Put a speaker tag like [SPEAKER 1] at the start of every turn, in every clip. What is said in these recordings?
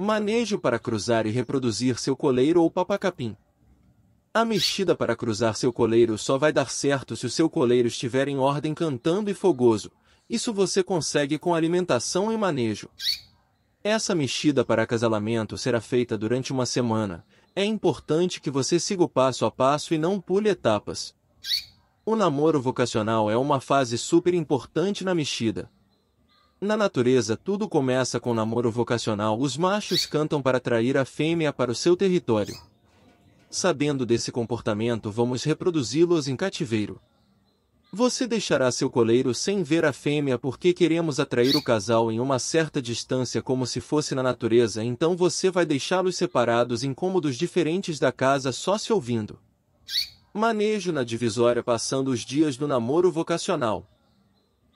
[SPEAKER 1] Manejo para cruzar e reproduzir seu coleiro ou papacapim. A mexida para cruzar seu coleiro só vai dar certo se o seu coleiro estiver em ordem cantando e fogoso. Isso você consegue com alimentação e manejo. Essa mexida para acasalamento será feita durante uma semana. É importante que você siga o passo a passo e não pule etapas. O namoro vocacional é uma fase super importante na mexida. Na natureza tudo começa com namoro vocacional. Os machos cantam para atrair a fêmea para o seu território. Sabendo desse comportamento, vamos reproduzi-los em cativeiro. Você deixará seu coleiro sem ver a fêmea porque queremos atrair o casal em uma certa distância como se fosse na natureza, então você vai deixá-los separados em cômodos diferentes da casa só se ouvindo. Manejo na divisória passando os dias do namoro vocacional.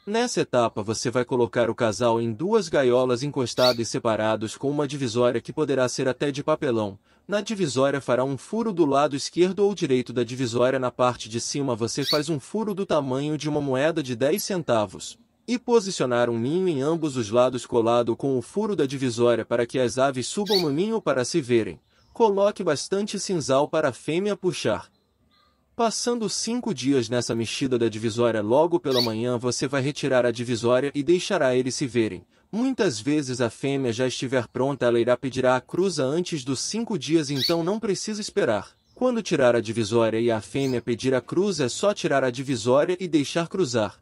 [SPEAKER 1] Nessa etapa você vai colocar o casal em duas gaiolas encostadas e separados com uma divisória que poderá ser até de papelão. Na divisória fará um furo do lado esquerdo ou direito da divisória na parte de cima você faz um furo do tamanho de uma moeda de 10 centavos. E posicionar um ninho em ambos os lados colado com o furo da divisória para que as aves subam no ninho para se verem. Coloque bastante cinzal para a fêmea puxar. Passando cinco dias nessa mexida da divisória logo pela manhã você vai retirar a divisória e deixará eles se verem. Muitas vezes a fêmea já estiver pronta ela irá pedir a cruza antes dos cinco dias então não precisa esperar. Quando tirar a divisória e a fêmea pedir a cruza é só tirar a divisória e deixar cruzar.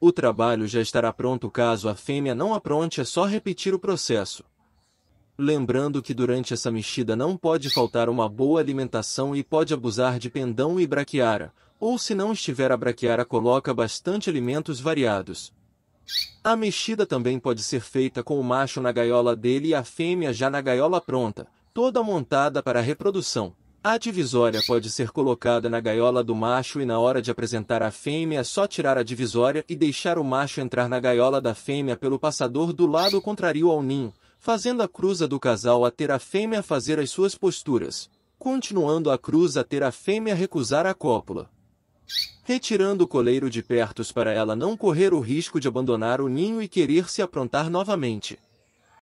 [SPEAKER 1] O trabalho já estará pronto caso a fêmea não apronte é só repetir o processo. Lembrando que durante essa mexida não pode faltar uma boa alimentação e pode abusar de pendão e braquiara, ou se não estiver a braquiara coloca bastante alimentos variados. A mexida também pode ser feita com o macho na gaiola dele e a fêmea já na gaiola pronta, toda montada para a reprodução. A divisória pode ser colocada na gaiola do macho e na hora de apresentar a fêmea é só tirar a divisória e deixar o macho entrar na gaiola da fêmea pelo passador do lado contrário ao ninho, fazendo a cruza do casal a ter a fêmea fazer as suas posturas, continuando a cruz a ter a fêmea recusar a cópula. Retirando o coleiro de pertos para ela não correr o risco de abandonar o ninho e querer se aprontar novamente.